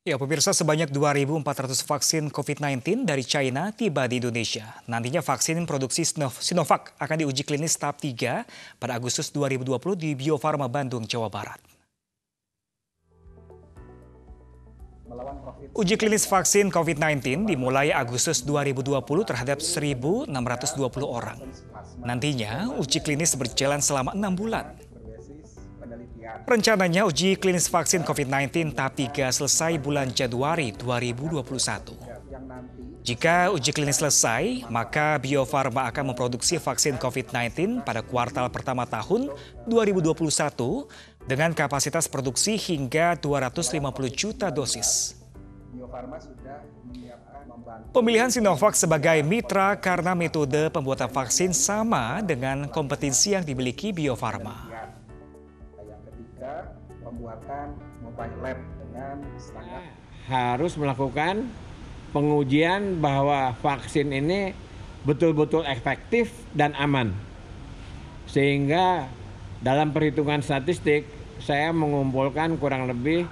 Ya, pemirsa sebanyak 2.400 vaksin COVID-19 dari China tiba di Indonesia. Nantinya vaksin produksi Sinovac akan diuji klinis tahap 3 pada Agustus 2020 di Bio Farma Bandung, Jawa Barat. Uji klinis vaksin COVID-19 dimulai Agustus 2020 terhadap 1.620 orang. Nantinya uji klinis berjalan selama 6 bulan. Rencananya uji klinis vaksin COVID-19 tahap 3 selesai bulan Januari 2021. Jika uji klinis selesai, maka Bio Farma akan memproduksi vaksin COVID-19 pada kuartal pertama tahun 2021 dengan kapasitas produksi hingga 250 juta dosis. Pemilihan Sinovac sebagai mitra karena metode pembuatan vaksin sama dengan kompetensi yang dimiliki Bio Farma ketika pembuatan mobile lab dengan standar harus melakukan pengujian bahwa vaksin ini betul-betul efektif dan aman. Sehingga dalam perhitungan statistik saya mengumpulkan kurang lebih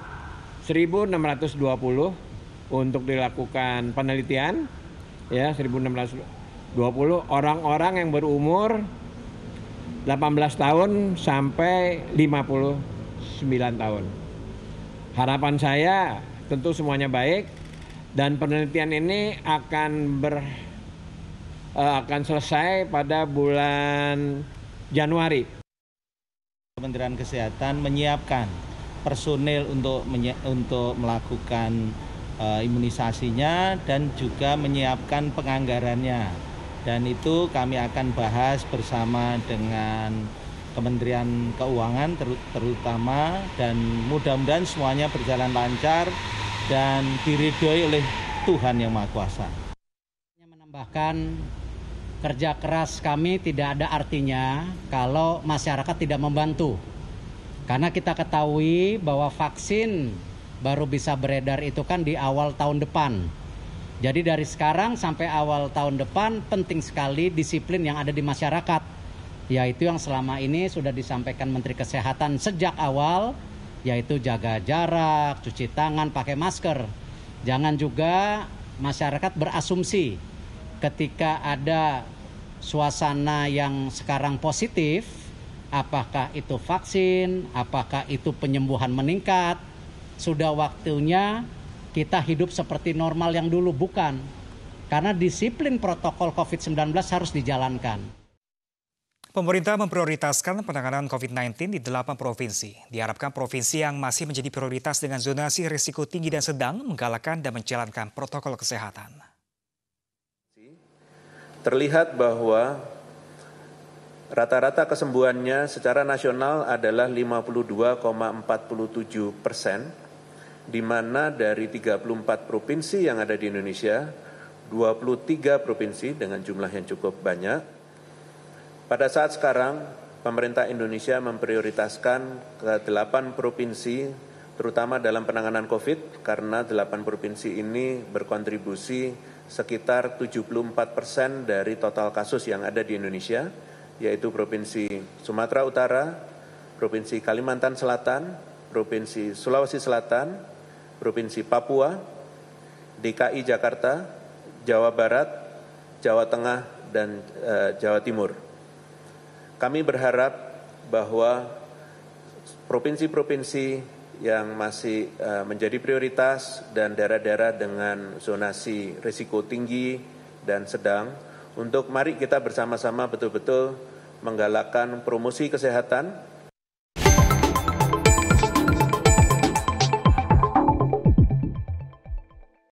1620 untuk dilakukan penelitian ya 1620 orang-orang yang berumur 18 tahun sampai 50 9 tahun. Harapan saya tentu semuanya baik dan penelitian ini akan ber eh, akan selesai pada bulan Januari. Kementerian Kesehatan menyiapkan personil untuk untuk melakukan uh, imunisasinya dan juga menyiapkan penganggarannya. Dan itu kami akan bahas bersama dengan Kementerian Keuangan ter terutama dan mudah-mudahan semuanya berjalan lancar dan diridhoi oleh Tuhan Yang Maha Kuasa. Menambahkan kerja keras kami tidak ada artinya kalau masyarakat tidak membantu. Karena kita ketahui bahwa vaksin baru bisa beredar itu kan di awal tahun depan. Jadi dari sekarang sampai awal tahun depan penting sekali disiplin yang ada di masyarakat yaitu yang selama ini sudah disampaikan Menteri Kesehatan sejak awal yaitu jaga jarak, cuci tangan, pakai masker. Jangan juga masyarakat berasumsi ketika ada suasana yang sekarang positif apakah itu vaksin, apakah itu penyembuhan meningkat. Sudah waktunya kita hidup seperti normal yang dulu bukan. Karena disiplin protokol COVID-19 harus dijalankan. Pemerintah memprioritaskan penanganan COVID-19 di delapan provinsi. Diharapkan provinsi yang masih menjadi prioritas dengan zonasi risiko tinggi dan sedang menggalakkan dan menjalankan protokol kesehatan. Terlihat bahwa rata-rata kesembuhannya secara nasional adalah 52,47 persen, di mana dari 34 provinsi yang ada di Indonesia, 23 provinsi dengan jumlah yang cukup banyak, pada saat sekarang, pemerintah Indonesia memprioritaskan ke delapan provinsi terutama dalam penanganan COVID karena delapan provinsi ini berkontribusi sekitar 74 persen dari total kasus yang ada di Indonesia, yaitu Provinsi Sumatera Utara, Provinsi Kalimantan Selatan, Provinsi Sulawesi Selatan, Provinsi Papua, DKI Jakarta, Jawa Barat, Jawa Tengah, dan e, Jawa Timur. Kami berharap bahwa provinsi-provinsi yang masih eh, menjadi prioritas dan daerah-daerah dengan zonasi risiko tinggi dan sedang untuk mari kita bersama-sama betul-betul menggalakkan promosi kesehatan